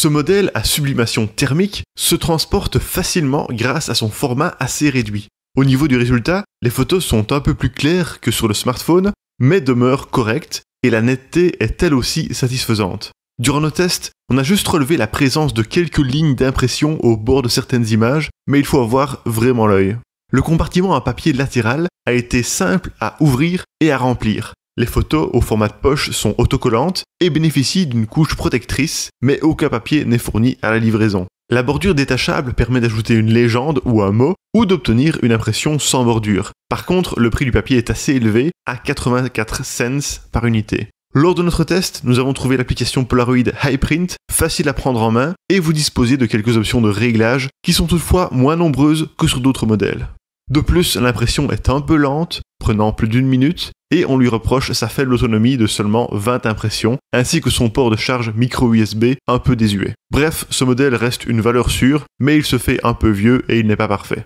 Ce modèle à sublimation thermique se transporte facilement grâce à son format assez réduit. Au niveau du résultat, les photos sont un peu plus claires que sur le smartphone, mais demeurent correctes et la netteté est elle aussi satisfaisante. Durant nos tests, on a juste relevé la présence de quelques lignes d'impression au bord de certaines images, mais il faut avoir vraiment l'œil. Le compartiment à papier latéral a été simple à ouvrir et à remplir, les photos au format de poche sont autocollantes et bénéficient d'une couche protectrice, mais aucun papier n'est fourni à la livraison. La bordure détachable permet d'ajouter une légende ou un mot, ou d'obtenir une impression sans bordure. Par contre, le prix du papier est assez élevé, à 84 cents par unité. Lors de notre test, nous avons trouvé l'application Polaroid Highprint facile à prendre en main et vous disposez de quelques options de réglage qui sont toutefois moins nombreuses que sur d'autres modèles. De plus, l'impression est un peu lente, prenant plus d'une minute, et on lui reproche sa faible autonomie de seulement 20 impressions, ainsi que son port de charge micro-USB un peu désuet. Bref, ce modèle reste une valeur sûre, mais il se fait un peu vieux et il n'est pas parfait.